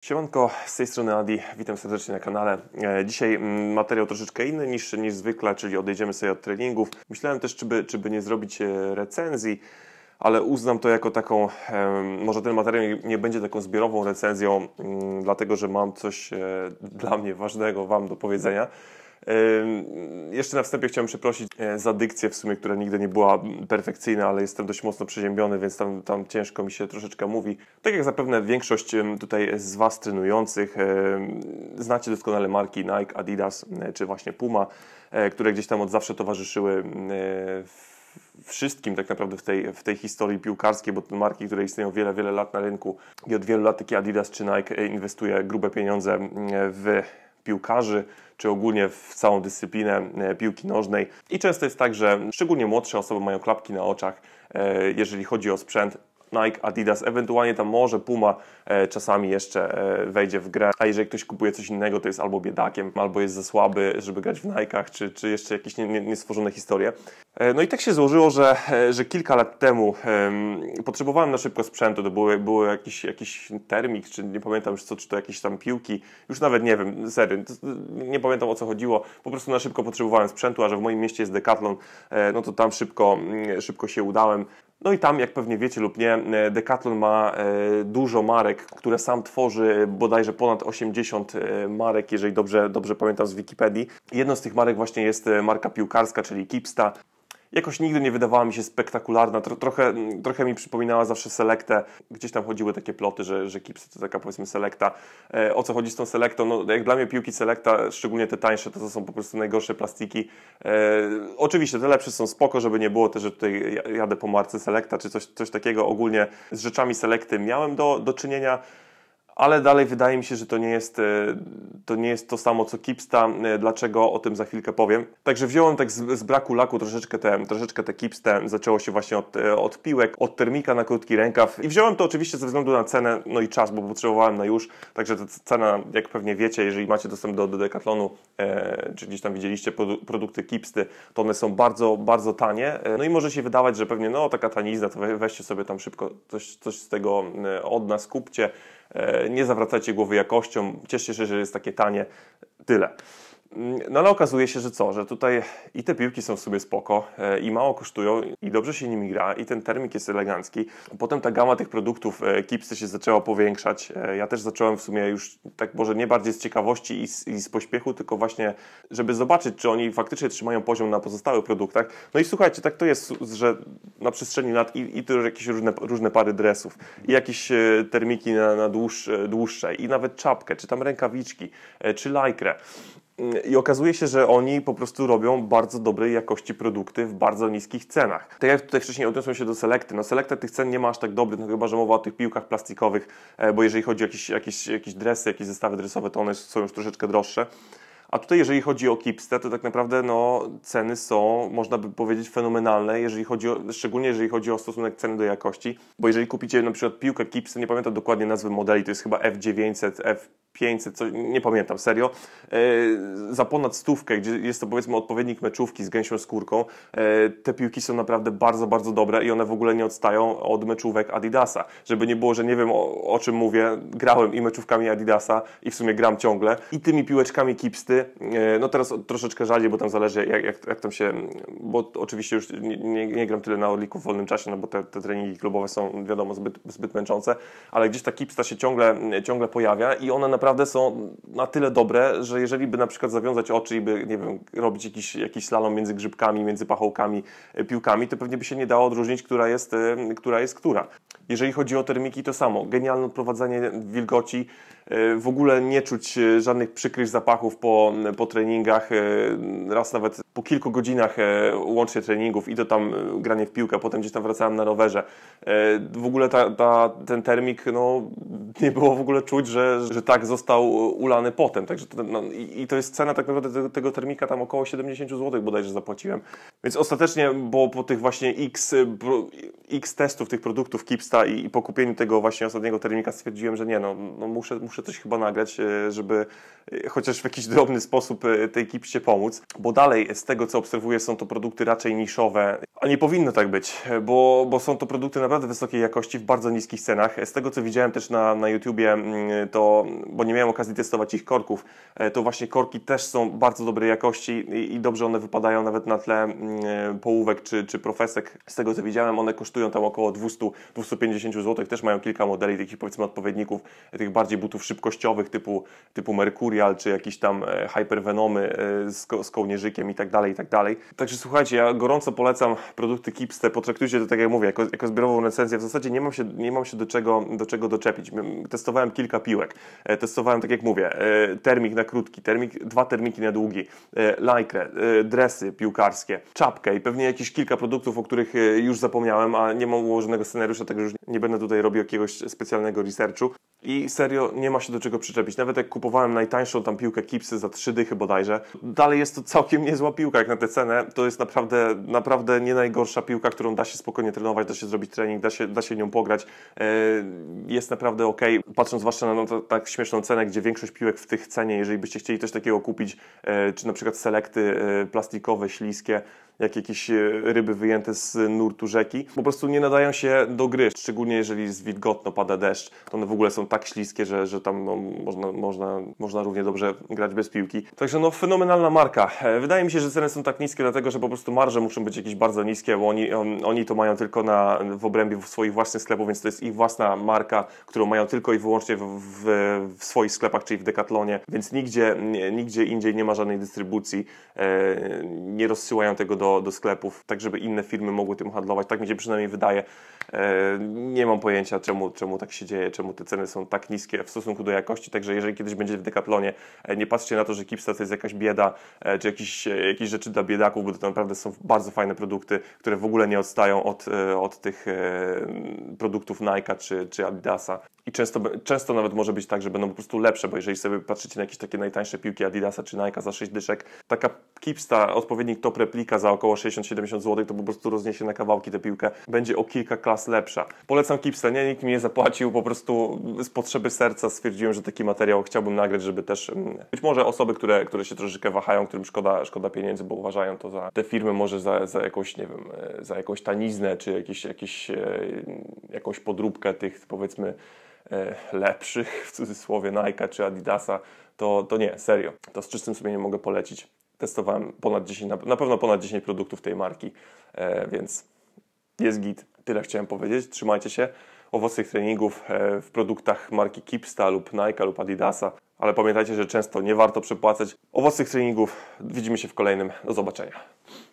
Siemanko, z tej strony Adi, witam serdecznie na kanale. E, dzisiaj mm, materiał troszeczkę inny niż, niż zwykle, czyli odejdziemy sobie od treningów. Myślałem też, czy by, czy by nie zrobić e, recenzji, ale uznam to jako taką, może ten materiał nie będzie taką zbiorową recenzją, mm, dlatego że mam coś e, dla mnie ważnego Wam do powiedzenia. Jeszcze na wstępie chciałem przeprosić e, za dykcję w sumie, która nigdy nie była perfekcyjna, ale jestem dość mocno przeziębiony, więc tam, tam ciężko mi się troszeczkę mówi. Tak jak zapewne większość tutaj z Was trenujących, znacie doskonale marki Nike, Adidas e, czy właśnie Puma, e, które gdzieś tam od zawsze towarzyszyły wszystkim tak naprawdę w tej, w tej historii piłkarskiej, bo to marki, które istnieją wiele, wiele lat na rynku i od wielu lat taki Adidas czy Nike inwestuje grube pieniądze w piłkarzy, czy ogólnie w całą dyscyplinę e, piłki nożnej. I często jest tak, że szczególnie młodsze osoby mają klapki na oczach, e, jeżeli chodzi o sprzęt. Nike, Adidas, ewentualnie tam może Puma e, czasami jeszcze wejdzie w grę, a jeżeli ktoś kupuje coś innego, to jest albo biedakiem, albo jest za słaby, żeby grać w Nike'ach, czy, czy jeszcze jakieś niestworzone nie, nie historie. E, no i tak się złożyło, że, e, że kilka lat temu potrzebowałem na szybko sprzętu, to były, były jakiś, jakiś termik, czy nie pamiętam już co, czy to jakieś tam piłki, już nawet nie wiem, sery, nie pamiętam o co chodziło, po prostu na szybko potrzebowałem sprzętu, a że w moim mieście jest Decathlon, e, no to tam szybko, mm, szybko się udałem. No i tam, jak pewnie wiecie lub nie, Decathlon ma dużo marek, które sam tworzy, bodajże ponad 80 marek, jeżeli dobrze, dobrze pamiętam z Wikipedii. Jedną z tych marek właśnie jest marka piłkarska, czyli Kipsta jakoś nigdy nie wydawała mi się spektakularna. Tro, trochę, trochę mi przypominała zawsze selektę. Gdzieś tam chodziły takie ploty, że, że Kipsy to taka powiedzmy selekta. E, o co chodzi z tą selektą? No, jak dla mnie piłki selekta, szczególnie te tańsze, to, to są po prostu najgorsze plastiki. E, oczywiście te lepsze są spoko, żeby nie było też, że tutaj jadę po marce selekta czy coś, coś takiego. Ogólnie z rzeczami selekty miałem do, do czynienia ale dalej wydaje mi się, że to nie jest e, to, nie jest to samo co Kipsta, e, dlaczego o tym za chwilkę powiem. Także wziąłem tak z, z braku laku troszeczkę te, troszeczkę te Kipstę, zaczęło się właśnie od, e, od piłek, od termika na krótki rękaw i wziąłem to oczywiście ze względu na cenę, no i czas, bo potrzebowałem na już, także ta cena, jak pewnie wiecie, jeżeli macie dostęp do, do Decathlonu, e, czy gdzieś tam widzieliście produ produkty Kipsty, to one są bardzo, bardzo tanie, e, no i może się wydawać, że pewnie no taka tanizna, to we, weźcie sobie tam szybko coś, coś z tego e, od nas kupcie, E, nie zawracajcie głowy jakością, Cieszę się, że jest takie tanie. Tyle. Mm, no ale okazuje się, że co, że tutaj i te piłki są w sobie spoko, e, i mało kosztują, i dobrze się nimi gra, i ten termik jest elegancki. Potem ta gama tych produktów e, Kipsy się zaczęła powiększać. E, ja też zacząłem w sumie już, tak może nie bardziej z ciekawości i z, i z pośpiechu, tylko właśnie, żeby zobaczyć, czy oni faktycznie trzymają poziom na pozostałych produktach. No i słuchajcie, tak to jest, że na przestrzeni lat i, i to jakieś różne, różne pary dresów, i jakieś termiki na, na dłuższe, dłuższe, i nawet czapkę, czy tam rękawiczki, czy lajkrę. I okazuje się, że oni po prostu robią bardzo dobrej jakości produkty w bardzo niskich cenach. Tak jak tutaj wcześniej odniosłem się do Selecty, no Selecta tych cen nie ma aż tak dobrych, no chyba, że mowa o tych piłkach plastikowych, e, bo jeżeli chodzi o jakieś, jakieś, jakieś dresy, jakieś zestawy dresowe, to one są już troszeczkę droższe. A tutaj, jeżeli chodzi o Kipsta, to tak naprawdę no, ceny są, można by powiedzieć, fenomenalne, jeżeli chodzi o, szczególnie jeżeli chodzi o stosunek ceny do jakości. Bo jeżeli kupicie na przykład piłkę Kipsta, nie pamiętam dokładnie nazwy modeli, to jest chyba F900, 500, coś, nie pamiętam, serio, e, za ponad stówkę, gdzie jest to powiedzmy odpowiednik meczówki z gęsią skórką, e, te piłki są naprawdę bardzo, bardzo dobre i one w ogóle nie odstają od meczówek Adidasa. Żeby nie było, że nie wiem o, o czym mówię, grałem i meczówkami Adidasa i w sumie gram ciągle i tymi piłeczkami Kipsty, e, no teraz troszeczkę rzadziej, bo tam zależy jak, jak, jak tam się, bo oczywiście już nie, nie, nie, gram tyle na Orliku w wolnym czasie, no bo te, te treningi klubowe są wiadomo zbyt, zbyt męczące, ale gdzieś ta Kipsta się ciągle, ciągle pojawia i ona na naprawdę są na tyle dobre, że jeżeli by na przykład zawiązać oczy i by, nie wiem, robić jakiś, jakiś slalom między grzybkami, między pachołkami, e, piłkami, to pewnie by się nie dało odróżnić, która jest, e, która jest która. Jeżeli chodzi o termiki, to samo. Genialne odprowadzanie wilgoci, E, w ogóle nie czuć e, żadnych przykrych zapachów po, po treningach. E, raz nawet po kilku godzinach łącznie treningów i to tam granie w piłkę, potem gdzieś tam wracałem na rowerze. W ogóle ta, ta, ten termik, no nie było w ogóle czuć, że, że tak został ulany potem. Także to, no, i, to jest cena tak naprawdę tego, termika, tam około 70 zł bodajże zapłaciłem. Więc ostatecznie, bo po tych właśnie x, x testów tych produktów Kipsta i, i po kupieniu tego właśnie ostatniego termika stwierdziłem, że nie, no, no muszę, muszę muszę coś chyba nagrać, e, żeby e, chociaż w jakiś drobny sposób e, tej kipście pomóc, bo dalej z tego co obserwuję są to produkty raczej niszowe a nie powinno tak być, bo, bo są to produkty naprawdę wysokiej jakości w bardzo niskich cenach. Z tego co widziałem też na, na YouTubie, mm, to, bo nie miałem okazji testować ich korków, e, to właśnie korki też są bardzo dobrej jakości i, i dobrze one wypadają nawet na tle mm, połówek czy, czy profesek. Z tego co widziałem, one kosztują tam około 200-250 zł. Też mają kilka modeli takich powiedzmy odpowiedników, tych bardziej butów szybkościowych typu, typu Mercurial czy jakieś tam e, Hypervenomy e, z, ko z kołnierzykiem i tak dalej, i tak dalej. Także słuchajcie, ja gorąco polecam produkty Kipste, potraktujcie to tak jak mówię, jako, jako zbiorową recenzję. W zasadzie nie mam się, nie mam się do, czego, do czego doczepić. Testowałem kilka piłek, e, testowałem, tak jak mówię, e, termik na krótki, termik, dwa termiki na długi, e, lajkre, dresy piłkarskie, czapkę i pewnie jakieś kilka produktów, o których już zapomniałem, a nie mam ułożonego scenariusza, także już nie będę tutaj robił jakiegoś specjalnego researchu. I serio, nie ma się do czego przyczepić. Nawet jak kupowałem najtańszą tam piłkę Kipsy za 3 dychy bodajże, dalej jest to całkiem niezła piłka jak na tę cenę. To jest naprawdę, naprawdę nie najgorsza piłka, którą da się spokojnie trenować, da się zrobić trening, da się, da się nią pograć. E, jest naprawdę ok. Patrząc zwłaszcza na no, to, tak śmieszną cenę, gdzie większość piłek w tych cenie, jeżeli byście chcieli coś takiego kupić, e, czy na przykład selekty e, plastikowe, śliskie, jak jakieś e, ryby wyjęte z nurtu rzeki. Po prostu nie nadają się do gry, szczególnie jeżeli jest wilgotno, pada deszcz, to one w ogóle są tak śliskie, że, że tam no, można, można, można równie dobrze grać bez piłki. Także no fenomenalna marka. E, wydaje mi się, że ceny są tak niskie, dlatego że po prostu marże muszą być jakieś bardzo niskie, bo oni, on, oni to mają tylko na, w obrębie swoich własnych sklepów, więc to jest ich własna marka, którą mają tylko i wyłącznie w, w, w swoich sklepach, czyli w Decathlonie, więc nigdzie, nigdzie indziej nie ma żadnej dystrybucji, e, nie rozsyłają tego do do, sklepów, tak żeby inne firmy mogły tym handlować. Tak mi się przynajmniej wydaje. E, nie mam pojęcia, czemu, czemu tak się dzieje, czemu te ceny są tak niskie w stosunku do jakości. Także jeżeli kiedyś będziecie w Decathlonie, e, nie patrzcie na to, że Kipsta to jest jakaś bieda, e, czy jakieś, jakieś rzeczy dla biedaków, bo to naprawdę są bardzo fajne produkty, które w ogóle nie odstają od, od tych produktów Nike czy, czy Adidasa. I często, często nawet może być tak, że będą po prostu lepsze, bo jeżeli sobie patrzycie na jakieś takie najtańsze piłki Adidasa czy Nike za 6 dyszek, taka Kipsta, odpowiednik top replika za około 60-70 zł, to po prostu rozniesie na kawałki tę piłkę, będzie o kilka klas lepsza. Polecam Kipsta, nie, nikt mi nie zapłacił, po prostu z potrzeby serca stwierdziłem, że taki materiał chciałbym nagrać, żeby też mm, być może osoby, które, które się troszeczkę wahają, którym szkoda, szkoda pieniędzy, bo uważają to za te firmy może za, za jakąś, nie wiem, e, za jakąś taniznę, czy jakieś, jakieś, e, jakąś podróbkę tych powiedzmy e, lepszych w cudzysłowie Nike czy Adidasa, to, to nie, serio. To z czystym sobie nie mogę polecić testowałem ponad 10, na pewno ponad 10 produktów tej marki, e, więc jest git. Tyle chciałem powiedzieć. Trzymajcie się owocnych treningów e, w produktach marki Kipsta lub Nike lub Adidasa, ale pamiętajcie, że często nie warto przepłacać owocnych treningów. Widzimy się w kolejnym. Do zobaczenia.